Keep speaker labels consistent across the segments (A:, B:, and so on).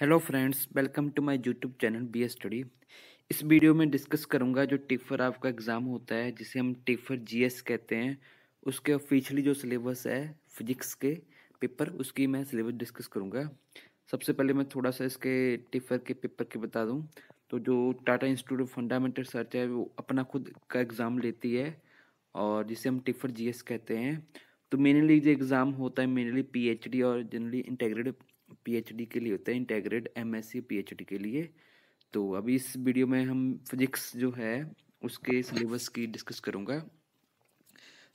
A: hello friends welcome to my YouTube channel B S study इस video में discuss करूंगा जो टिफर आपका एग्ज़ाम होता है जिसे हम टिफर जीएस कहते हैं उसके ऑफिशियली जो सिलेबस है फिजिक्स के पेपर उसकी मैं सिलेबस डिस्कस करूंगा सबसे पहले मैं थोड़ा सा इसके टिफर के पेपर के बता दूँ तो जो Tata institute of fundamental research है वो अपना खुद का एग्ज़ाम लेती है और जिसे हम टिफर जी कहते हैं तो मेनली जो एग्ज़ाम होता है मेनली पी और जनरली इंटेग्रेटिव पीएचडी के लिए होता है इंटेग्रेट एमएससी पीएचडी के लिए तो अभी इस वीडियो में हम फिजिक्स जो है उसके सिलेबस की डिस्कस करूँगा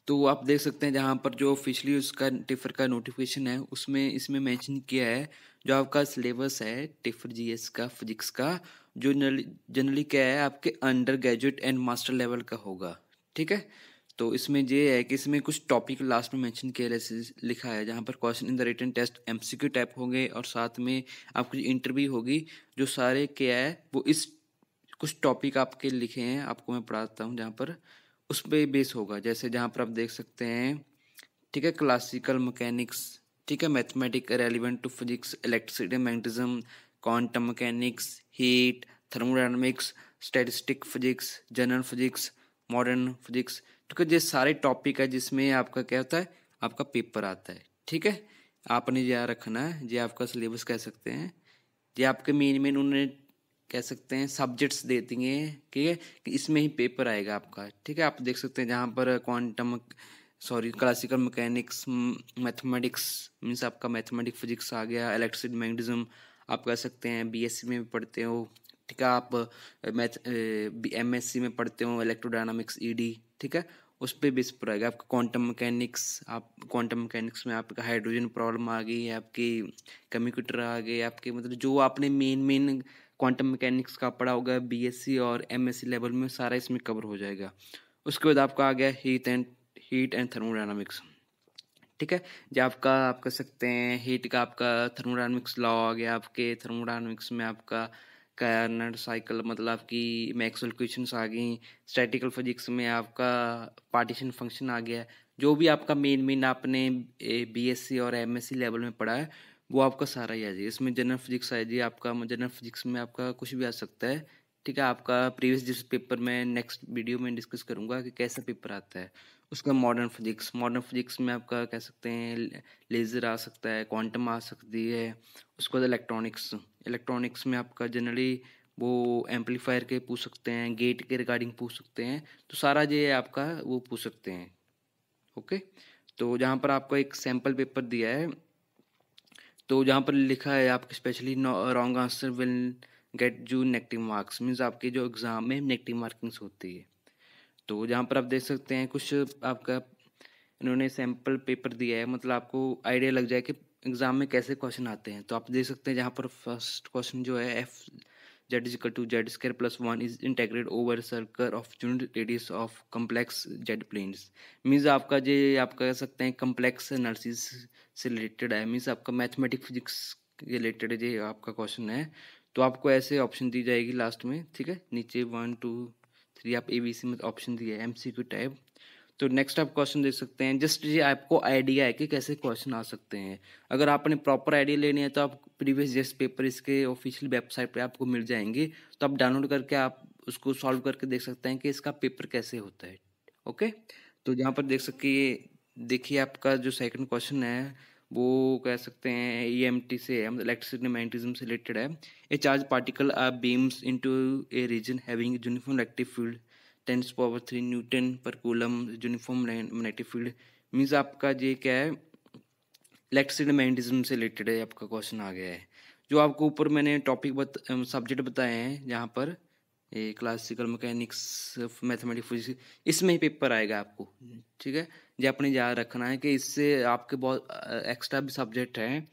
A: तो आप देख सकते हैं जहाँ पर जो ऑफिशियली उसका टिफर का नोटिफिकेशन है उसमें इसमें मेंशन किया है जो आपका सिलेबस है टिफर जीएस का फिजिक्स का जो जनरली क्या है आपके undergraduate and master level का होगा ठीक है तो इसमें ये है कि इसमें कुछ टॉपिक लास्ट में मेंशन किया जैसे लिखा है जहाँ पर question in the written test MCQ type होंगे और साथ में आपकी इंटरव्यू होगी जो सारे क्या है वो इस कुछ टॉपिक आपके लिखे हैं आपको मैं पढ़ाता हूँ जहाँ पर उस पर बेस होगा जैसे जहाँ पर आप देख सकते हैं ठीक है क्लासिकल मकैनिक्स ठीक है mathematic relevant to physics electricity magnetism quantum mechanics heat thermodynamics statistic physics general physics modern physics क्योंकि ये सारे टॉपिक है जिसमें आपका क्या होता है आपका पेपर आता है ठीक है आपने यह रखना है ये आपका सिलेबस कह सकते हैं ये आपके मेन मेन उन्होंने कह सकते हैं सब्जेक्ट्स दे हैं ठीक है कि इसमें ही पेपर आएगा आपका ठीक है आप देख सकते हैं जहाँ पर quantum sorry classical mechanics mathematics means आपका मैथमेटिक फिजिक्स आ गया इलेक्ट्रिसिटी मैग्नेटिज्म आप कह सकते हैं बीएससी में भी पढ़ते हो ठीक है आप मैथ एम एस सी में पढ़ते हो ई ईडी e ठीक है उस पर भी पर आएगा आपका क्वांटम मैकेनिक्स आप क्वांटम मैकेनिक्स में आपका हाइड्रोजन प्रॉब्लम आ गई आपकी कंप्यूटर आ गए आपके मतलब जो आपने मेन मेन क्वांटम मैकेनिक्स का पढ़ा होगा बीएससी और एमएससी लेवल में सारा इसमें कवर हो जाएगा उसके बाद आपका आ गया heat and heat and thermodynamics ठीक है जो आपका आप कह सकते हैं हीट का आपका थर्मोडाइनमिक्स लॉ आ गया आपके थर्मोडाइनमिक्स में आपका कर्नड साइकिल मतलब आपकी मैक्सवेल क्वेश्चन आ गई स्टैटिकल फिजिक्स में आपका पार्टीशन फंक्शन आ गया जो भी आपका मेन मेन आपने बी एस सी और एम एस सी लेवल में पढ़ा है वो आपका सारा ही आ जाए इसमें जनरल फिजिक्स आ जाए आपका जनरल फिजिक्स में आपका कुछ भी आ सकता है ठीक है आपका प्रीवियस जिस पेपर में नेक्स्ट वीडियो में डिस्कस करूँगा कि कैसा पेपर आता है उसका मॉडर्न फिजिक्स मॉडर्न फिजिक्स में आपका कह सकते हैं लेज़र आ सकता है क्वांटम आ सकती है उसके बाद इलेक्ट्रॉनिक्स इलेक्ट्रॉनिक्स में आपका जनरली वो एम्पलीफायर के पूछ सकते हैं गेट के रिगार्डिंग पूछ सकते हैं तो सारा ये आपका वो पूछ सकते हैं ओके तो जहाँ पर आपको एक सैम्पल पेपर दिया है तो जहाँ पर लिखा है आपके specially wrong answer will get you negative marks means आपके जो एग्ज़ाम में नेगेटिव मार्किंग्स होती है तो जहाँ पर आप देख सकते हैं कुछ आपका इन्होंने सैम्पल पेपर दिया है मतलब आपको आइडिया लग जाए कि एग्ज़ाम में कैसे क्वेश्चन आते हैं तो आप देख सकते हैं जहाँ पर फर्स्ट क्वेश्चन जो है F Z is equal to Z square plus one is integrate over circle of unit radius of complex Z planes means आपका जो आप कह सकते हैं कम्प्लेक्स एनालिसिस से रिलेटेड है मीन्स आपका मैथमेटिक फिजिक्स रिलेटेड जो आपका क्वेश्चन है तो आपको ऐसे ऑप्शन दी जाएगी लास्ट में ठीक है नीचे वन टू थ्री आप ए बी सी में ऑप्शन तो दिया है एम सी क्यू टाइप तो नेक्स्ट आप क्वेश्चन देख सकते हैं जस्ट ये आपको आइडिया है कि कैसे क्वेश्चन आ सकते हैं अगर आपने प्रॉपर आइडिया लेने हैं तो आप प्रीवियस जस्ट पेपर इसके ऑफिशियल वेबसाइट पे आपको मिल जाएंगे तो आप डाउनलोड करके आप उसको सॉल्व करके देख सकते हैं कि इसका पेपर कैसे होता है ओके तो यहाँ पर देख सकिए देखिए आपका जो सेकंड क्वेश्चन है वो कह सकते हैं ई एम टी से है मतलब इलेक्ट्रिसिटी मैग्नेटिज्म से रिलेटेड है a charge particle are beams into a region having uniform electric field tens power three newton per coulomb uniform magnetic field means आपका ये क्या है इलेक्ट्रिसिटी मैग्नेटिज्म से रिलेटेड है आपका क्वेश्चन आ गया है जो आपको ऊपर मैंने टॉपिक बत सब्जेक्ट बताए हैं यहाँ पर ये क्लासिकल मैकेनिक्स मैथमेटिक्स फिजिक्स इसमें ही पेपर आएगा आपको ठीक है जो आपने याद रखना है कि इससे आपके बहुत एक्स्ट्रा भी सब्जेक्ट हैं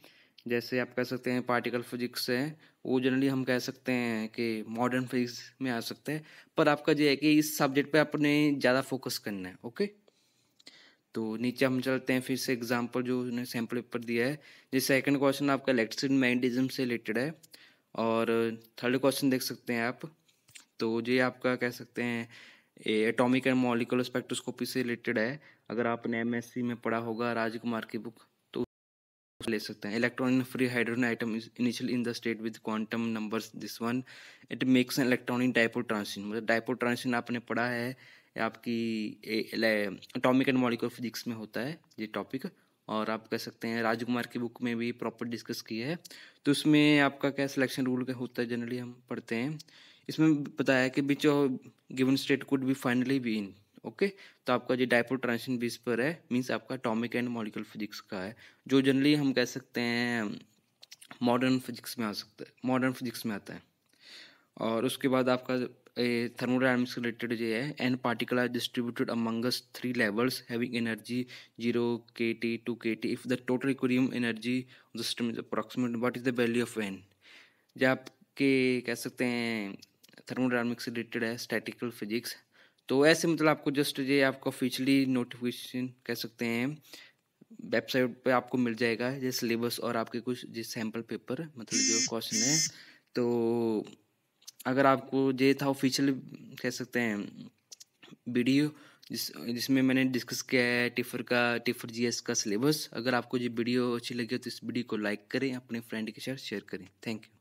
A: जैसे आप कह सकते हैं पार्टिकल फिजिक्स है वो जनरली हम कह सकते हैं कि मॉडर्न फिजिक्स में आ सकते हैं पर आपका ये है कि इस सब्जेक्ट पे आपने ज़्यादा फोकस करना है ओके तो नीचे हम चलते हैं फिर से एग्जाम्पल जो उन्हें सैम्पल पेपर दिया है जैसे सेकंड क्वेश्चन आपका इलेक्ट्रिसिटी मैग्नेटिज्म से रिलेटेड है और थर्ड क्वेश्चन देख सकते हैं आप तो ये आपका कह सकते हैं एटॉमिक एंड मॉलिकुलर स्पेक्ट्रोस्कोपी से रिलेटेड है अगर आपने एम में पढ़ा होगा राजकुमार की बुक तो ले सकते हैं electronic free hydrogen atom initial in the state with quantum numbers this one it makes an electronic dipole transition मतलब डाइपोल ट्रांसिशन आपने पढ़ा है आपकी एटॉमिक एंड मॉलिकुलर फिजिक्स में होता है ये टॉपिक और आप कह सकते हैं राजकुमार की बुक में भी प्रॉपर डिस्कस किया है तो उसमें आपका क्या सिलेक्शन रूल का होता है जनरली हम पढ़ते हैं इसमें बताया कि of given state could be finally be in okay तो आपका जो डायपोल ट्रांजिशन बेस पर है मीन्स आपका अटोमिक एंड मॉलिकुलर फिजिक्स का है जो जनरली हम कह सकते हैं मॉडर्न फिजिक्स में आ सकता है मॉडर्न फिजिक्स में आता है और उसके बाद आपका थर्मोडायनामिक्स रिलेटेड जो है N particle are distributed amongst three levels having energy zero K T two K T if the total equilibrium energy system is approximate what is the value of N जब आपके कह सकते हैं thermodynamics related है statistical physics तो ऐसे मतलब आपको जस्ट ये आपका ऑफिशली नोटिफिकेशन कह सकते हैं वेबसाइट पे आपको मिल जाएगा ये सिलेबस और आपके कुछ जिस सैम्पल पेपर मतलब जो क्वेश्चन है तो अगर आपको ये था ऑफिशियल कह सकते हैं वीडियो जिस जिसमें मैंने डिस्कस किया है टिफर का टिफर जीएस का सिलेबस अगर आपको ये वीडियो अच्छी लगी हो तो इस वीडियो को लाइक करें अपने फ्रेंड के साथ शेयर करें थैंक यू